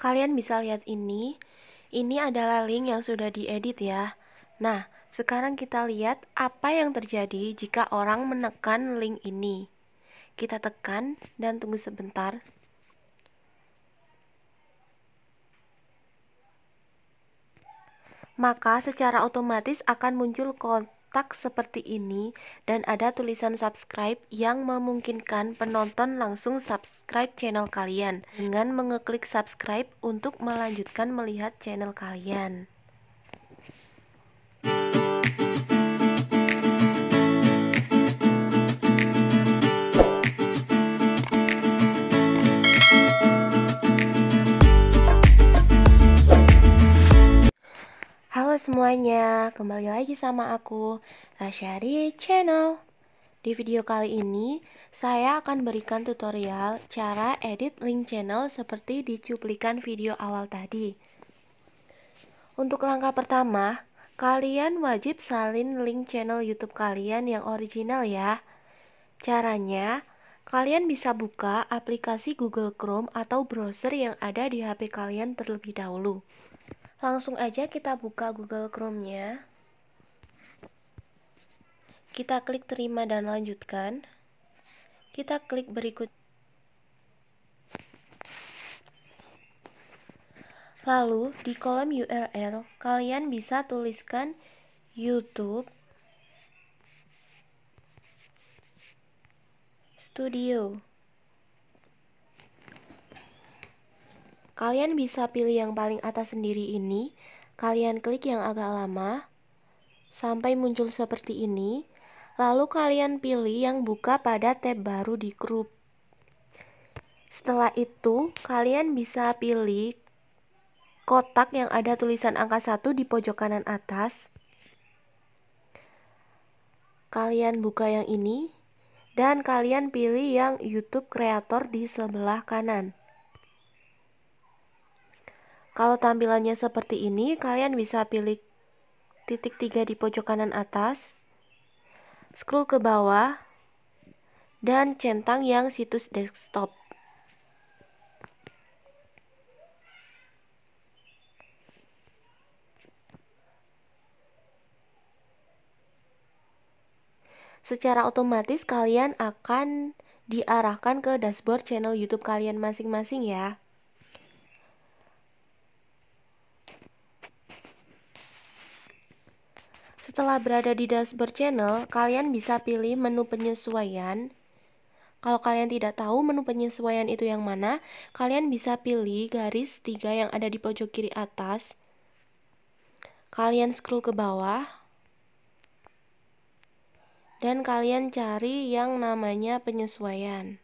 Kalian bisa lihat ini. Ini adalah link yang sudah diedit ya. Nah, sekarang kita lihat apa yang terjadi jika orang menekan link ini. Kita tekan dan tunggu sebentar. Maka secara otomatis akan muncul Tak seperti ini dan ada tulisan subscribe yang memungkinkan penonton langsung subscribe channel kalian dengan mengeklik subscribe untuk melanjutkan melihat channel kalian. Halo semuanya, kembali lagi sama aku, Rasyari Channel. Di video kali ini, saya akan berikan tutorial cara edit link channel seperti di cuplikan video awal tadi. Untuk langkah pertama, kalian wajib salin link channel YouTube kalian yang original ya. Caranya, kalian bisa buka aplikasi Google Chrome atau browser yang ada di HP kalian terlebih dahulu. Langsung aja kita buka Google Chrome-nya. Kita klik terima dan lanjutkan. Kita klik berikut. Lalu, di kolom URL, kalian bisa tuliskan YouTube Studio. Kalian bisa pilih yang paling atas sendiri ini, kalian klik yang agak lama, sampai muncul seperti ini, lalu kalian pilih yang buka pada tab baru di grup. Setelah itu, kalian bisa pilih kotak yang ada tulisan angka 1 di pojok kanan atas. Kalian buka yang ini, dan kalian pilih yang YouTube Creator di sebelah kanan. Kalau tampilannya seperti ini, kalian bisa pilih titik tiga di pojok kanan atas, scroll ke bawah, dan centang yang situs desktop. Secara otomatis kalian akan diarahkan ke dashboard channel YouTube kalian masing-masing ya. Setelah berada di dashboard channel, kalian bisa pilih menu penyesuaian. Kalau kalian tidak tahu menu penyesuaian itu yang mana, kalian bisa pilih garis tiga yang ada di pojok kiri atas. Kalian scroll ke bawah. Dan kalian cari yang namanya penyesuaian.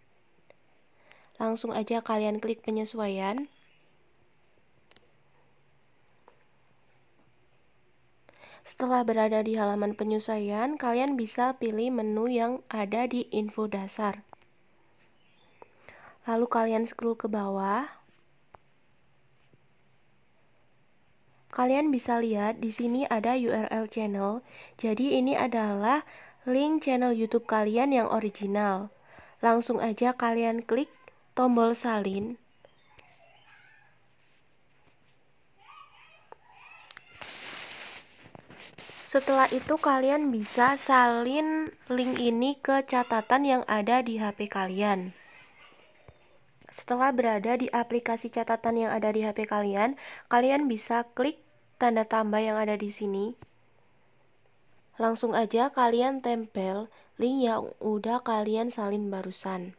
Langsung aja kalian klik penyesuaian. Setelah berada di halaman penyesuaian, kalian bisa pilih menu yang ada di info dasar. Lalu kalian scroll ke bawah. Kalian bisa lihat di sini ada URL channel. Jadi ini adalah link channel YouTube kalian yang original. Langsung aja kalian klik tombol salin. Setelah itu kalian bisa salin link ini ke catatan yang ada di HP kalian. Setelah berada di aplikasi catatan yang ada di HP kalian, kalian bisa klik tanda tambah yang ada di sini. Langsung aja kalian tempel link yang udah kalian salin barusan.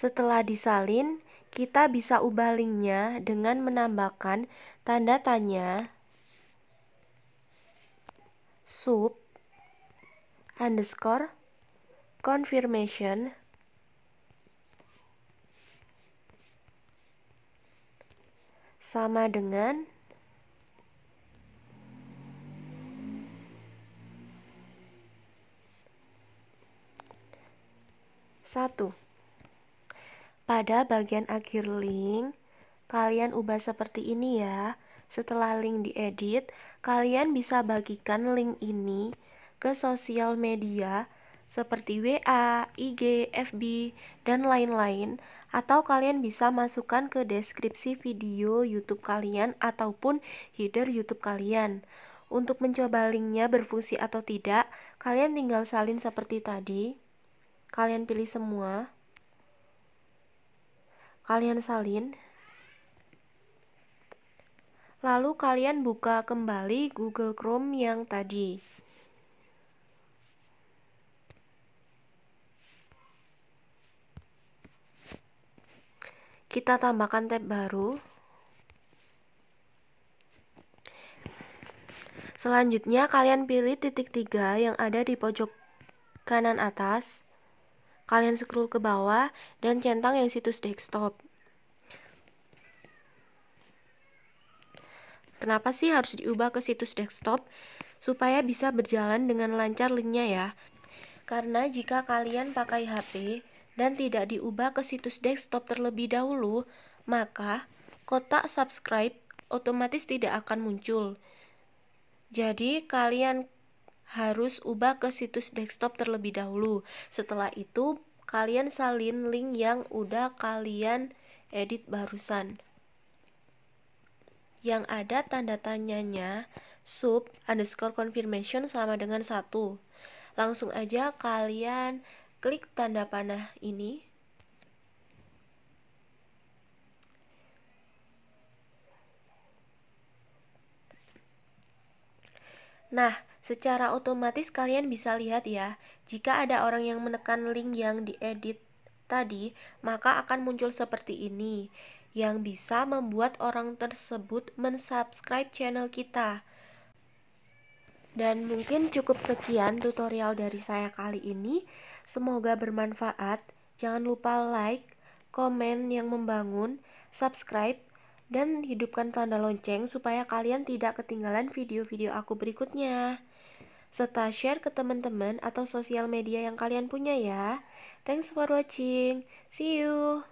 Setelah disalin, kita bisa ubah linknya dengan menambahkan tanda tanya sub underscore confirmation sama dengan satu pada bagian akhir link kalian ubah seperti ini ya setelah link diedit, kalian bisa bagikan link ini ke sosial media seperti WA, IG, FB, dan lain-lain atau kalian bisa masukkan ke deskripsi video YouTube kalian ataupun header YouTube kalian. Untuk mencoba linknya berfungsi atau tidak, kalian tinggal salin seperti tadi. Kalian pilih semua. Kalian salin. Lalu kalian buka kembali Google Chrome yang tadi. Kita tambahkan tab baru. Selanjutnya kalian pilih titik tiga yang ada di pojok kanan atas. Kalian scroll ke bawah dan centang yang situs desktop. Kenapa sih harus diubah ke situs desktop? Supaya bisa berjalan dengan lancar linknya ya. Karena jika kalian pakai HP dan tidak diubah ke situs desktop terlebih dahulu, maka kotak subscribe otomatis tidak akan muncul. Jadi kalian harus ubah ke situs desktop terlebih dahulu. Setelah itu kalian salin link yang udah kalian edit barusan yang ada tanda tanyanya sub underscore confirmation sama dengan satu. Langsung aja kalian klik tanda panah ini. Nah, secara otomatis kalian bisa lihat ya, jika ada orang yang menekan link yang diedit tadi, maka akan muncul seperti ini yang bisa membuat orang tersebut mensubscribe channel kita. Dan mungkin cukup sekian tutorial dari saya kali ini. Semoga bermanfaat. Jangan lupa like, komen yang membangun, subscribe, dan hidupkan tanda lonceng supaya kalian tidak ketinggalan video-video aku berikutnya. Serta share ke teman-teman atau sosial media yang kalian punya ya. Thanks for watching. See you.